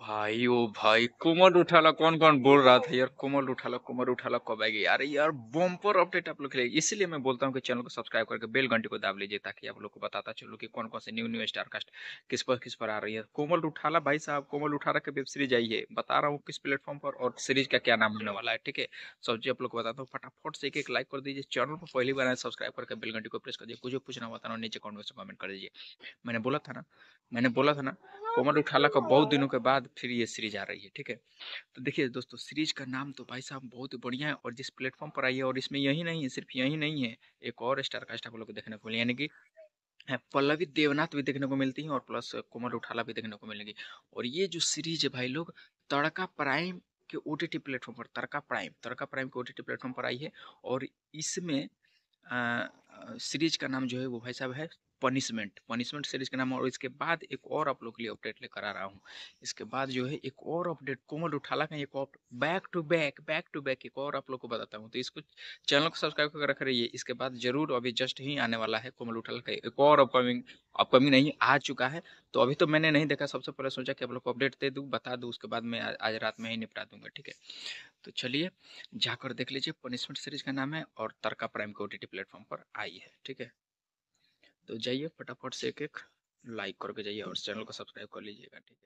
भाई ओ भाई कोमल उठाला कौन कौन बोल रहा था यार कोमल उठाला कोमल उठाला कब आएगी यार यार बम्पर अपडेट आप लोग के लिए इसलिए मैं बोलता हूँ कि चैनल को सब्सक्राइब करके बेल घंटी को दाब लीजिए ताकि आप लोग को बताता चलो कि कौन कौन से न्यू न्यू स्टारकास्ट किस पर किस पर आ रही है कोमल उठाला भाई साहब कोमल उठाला के वेब सीरीज आई है बता रहा हूँ किस प्लेटफॉर्म पर और सीरीज का क्या नाम होने वाला है ठीक है सब चीज आप लोग को बताता हूँ फटाफट से एक एक लाइक कर दीजिए चैनल पर पहली बार सब्सक्राइब करके बेल को प्रेस कर दीजिए कुछ पूछना बताना नीचे कॉमेंट में कमेंट कर दीजिए मैंने बोला था ना मैंने बोला था ना कोमल उठाला का बहुत दिनों के बाद फिर ये सीरीज आ रही है ठीक है तो देखिए दोस्तों सीरीज का नाम तो भाई साहब बहुत ही बढ़िया है और जिस प्लेटफॉर्म पर आई है और इसमें यही नहीं है सिर्फ यही नहीं है एक और स्टार कास्ट आप लोग को देखने को मिले यानी कि हाँ, पल्लवी देवनाथ भी देखने को मिलती है और प्लस कोमल उठाला भी देखने को मिलेगी और ये जो सीरीज है भाई लोग तड़का प्राइम के ओ टी प्लेटफॉर्म पर तड़का प्राइम तड़का प्राइम के ओ टी प्लेटफॉर्म पर आई है और इसमें सीरीज का नाम जो है वो भाई साहब है पनिशमेंट पनिशमेंट सीरीज का नाम और इसके बाद एक और आप लोग के लिए अपडेट लेकर आ रहा हूँ इसके बाद जो है एक और अपडेट कोमल उठाला का एक back to back back to back एक और आप लोग को बताता हूँ तो इसको चैनल को सब्सक्राइब करके रख रही है इसके बाद जरूर अभी जस्ट ही आने वाला है कोमल उठाला का एक और अपकमिंग अपकमिंग नहीं आ चुका है तो अभी तो मैंने नहीं देखा सबसे पहले सोचा कि आप लोग को अपडेट दे दूँ बता दूँ उसके बाद मैं आज रात में ही निपटा दूंगा ठीक है तो चलिए जाकर देख लीजिए पनिशमेंट सीरीज का नाम है और तरका प्राइम के ओ प्लेटफॉर्म पर आई है ठीक है तो जाइए फटाफट से एक एक लाइक करके जाइए और चैनल को सब्सक्राइब कर लीजिएगा ठीक है